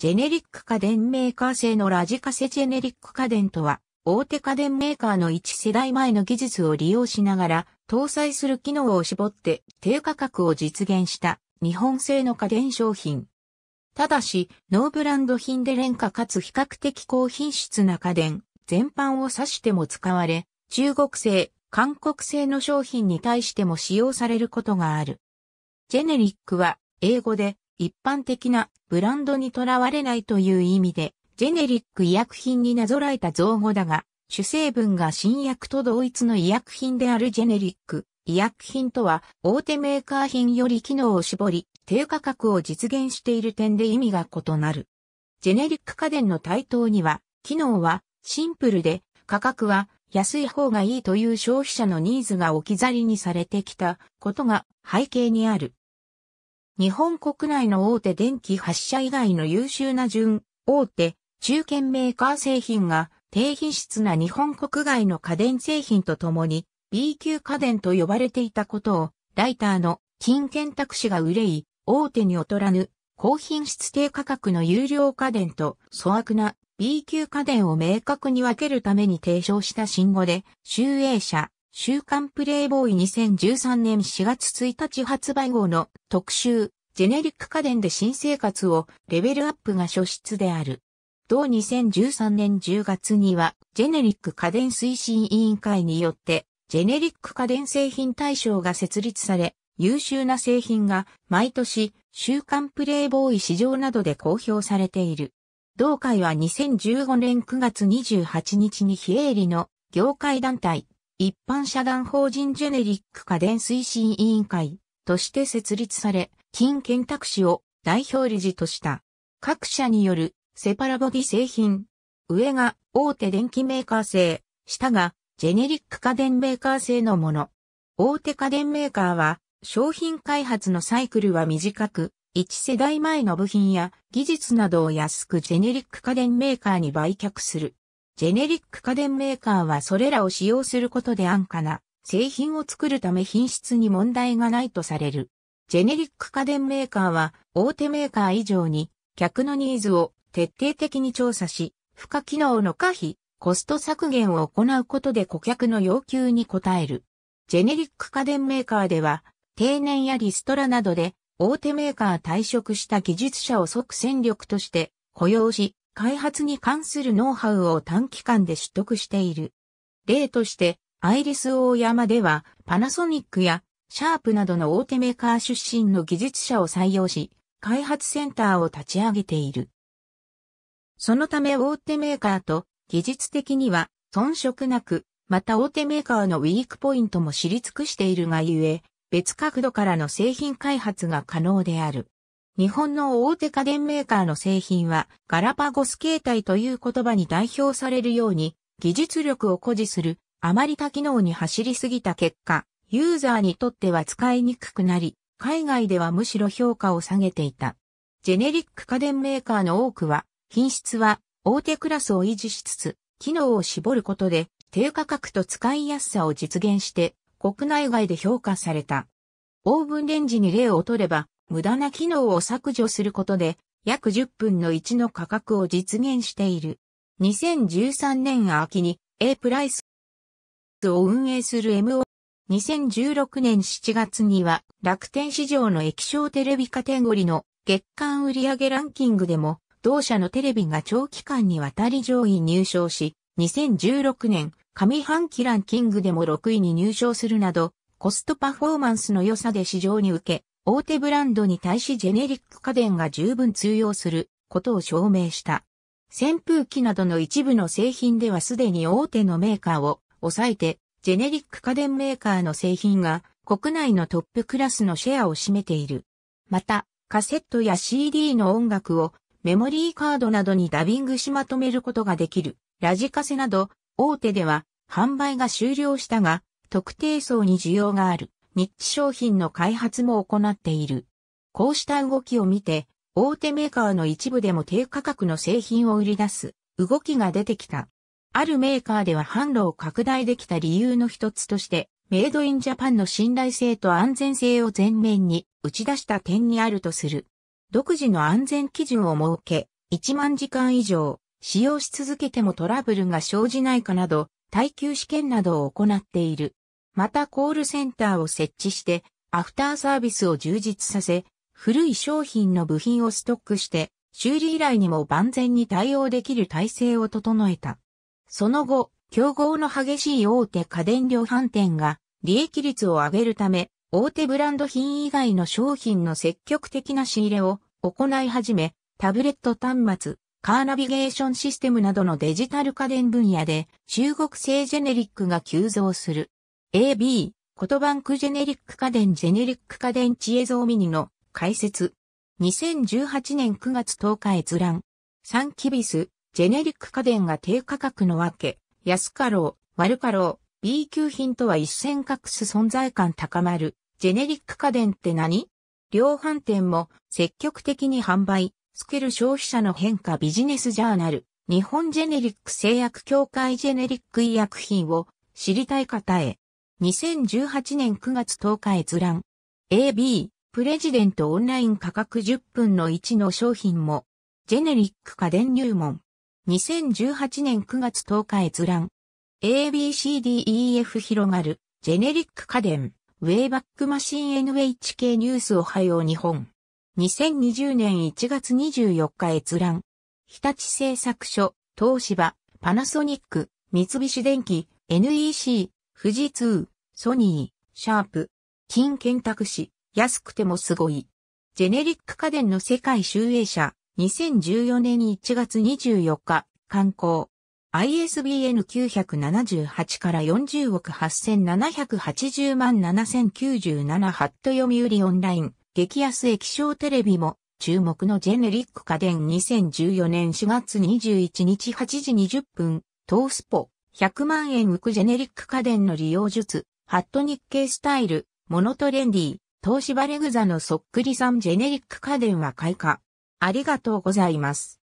ジェネリック家電メーカー製のラジカセジェネリック家電とは、大手家電メーカーの1世代前の技術を利用しながら、搭載する機能を絞って低価格を実現した日本製の家電商品。ただし、ノーブランド品で廉価かつ比較的高品質な家電、全般を指しても使われ、中国製、韓国製の商品に対しても使用されることがある。ジェネリックは英語で一般的なブランドにとらわれないという意味で、ジェネリック医薬品になぞらえた造語だが、主成分が新薬と同一の医薬品であるジェネリック。医薬品とは大手メーカー品より機能を絞り、低価格を実現している点で意味が異なる。ジェネリック家電の台頭には、機能はシンプルで、価格は安い方がいいという消費者のニーズが置き去りにされてきたことが背景にある。日本国内の大手電気発射以外の優秀な順、大手、中堅メーカー製品が低品質な日本国外の家電製品とともに B 級家電と呼ばれていたことをライターの金健拓氏が憂い、大手に劣らぬ高品質低価格の有料家電と粗悪な B 級家電を明確に分けるために提唱した信号で、集英社、週刊プレイボーイ2013年4月1日発売号の特集、ジェネリック家電で新生活をレベルアップが初出である。同2013年10月には、ジェネリック家電推進委員会によって、ジェネリック家電製品対象が設立され、優秀な製品が毎年、週刊プレイボーイ市場などで公表されている。同会は2015年9月28日に非営利の業界団体一般社団法人ジェネリック家電推進委員会として設立され、金建拓氏を代表理事とした。各社によるセパラボディ製品。上が大手電機メーカー製、下がジェネリック家電メーカー製のもの。大手家電メーカーは商品開発のサイクルは短く、一世代前の部品や技術などを安くジェネリック家電メーカーに売却する。ジェネリック家電メーカーはそれらを使用することで安価な製品を作るため品質に問題がないとされる。ジェネリック家電メーカーは大手メーカー以上に客のニーズを徹底的に調査し、付加機能の可否、コスト削減を行うことで顧客の要求に応える。ジェネリック家電メーカーでは、定年やリストラなどで大手メーカー退職した技術者を即戦力として雇用し、開発に関するノウハウを短期間で取得している。例として、アイリスオーヤマでは、パナソニックやシャープなどの大手メーカー出身の技術者を採用し、開発センターを立ち上げている。そのため大手メーカーと技術的には遜色なく、また大手メーカーのウィークポイントも知り尽くしているがゆえ、別角度からの製品開発が可能である。日本の大手家電メーカーの製品はガラパゴス形態という言葉に代表されるように技術力を誇示するあまり多機能に走りすぎた結果、ユーザーにとっては使いにくくなり、海外ではむしろ評価を下げていた。ジェネリック家電メーカーの多くは、品質は大手クラスを維持しつつ、機能を絞ることで低価格と使いやすさを実現して、国内外で評価された。オーブンレンジに例を取れば、無駄な機能を削除することで、約10分の1の価格を実現している。2013年秋に A プライスを運営する MO。2016年7月には楽天市場の液晶テレビカテゴリの月間売上ランキングでも同社のテレビが長期間にわたり上位入賞し、2016年上半期ランキングでも6位に入賞するなど、コストパフォーマンスの良さで市場に受け、大手ブランドに対しジェネリック家電が十分通用することを証明した。扇風機などの一部の製品ではすでに大手のメーカーを抑えて、ジェネリック家電メーカーの製品が国内のトップクラスのシェアを占めている。また、カセットや CD の音楽をメモリーカードなどにダビングしまとめることができる。ラジカセなど、大手では販売が終了したが、特定層に需要がある。ニッチ商品の開発も行っている。こうした動きを見て、大手メーカーの一部でも低価格の製品を売り出す動きが出てきた。あるメーカーでは販路を拡大できた理由の一つとして、メイドインジャパンの信頼性と安全性を前面に打ち出した点にあるとする。独自の安全基準を設け、1万時間以上使用し続けてもトラブルが生じないかなど、耐久試験などを行っている。またコールセンターを設置して、アフターサービスを充実させ、古い商品の部品をストックして、修理依頼にも万全に対応できる体制を整えた。その後、競合の激しい大手家電量販店が利益率を上げるため、大手ブランド品以外の商品の積極的な仕入れを行い始め、タブレット端末、カーナビゲーションシステムなどのデジタル家電分野で中国製ジェネリックが急増する。AB、コトバンクジェネリック家電ジェネリック家電知恵像ミニの解説。2018年9月10日閲覧。サンキビス、ジェネリック家電が低価格のわけ。安かろう、悪かろう、B 級品とは一線隠す存在感高まる。ジェネリック家電って何量販店も積極的に販売、スケル消費者の変化ビジネスジャーナル、日本ジェネリック製薬協会ジェネリック医薬品を知りたい方へ2018年9月10日閲覧。AB、プレジデントオンライン価格10分の1の商品も、ジェネリック家電入門。2018年9月10日閲覧。ABCDEF 広がる、ジェネリック家電、ウェイバックマシン NHK ニュースおはよう日本。2020年1月24日閲覧。日立製作所、東芝、パナソニック、三菱電機、NEC、富士通、ソニー、シャープ、金健託氏、安くてもすごい。ジェネリック家電の世界集英社、2014年1月24日、刊行。ISBN 978から40億8780万7097ハット読売オンライン、激安液晶テレビも、注目のジェネリック家電2014年4月21日8時20分、トースポ、100万円浮くジェネリック家電の利用術、ハット日系スタイル、モノトレンディ、東芝レグザのそっくりさんジェネリック家電は開花。ありがとうございます。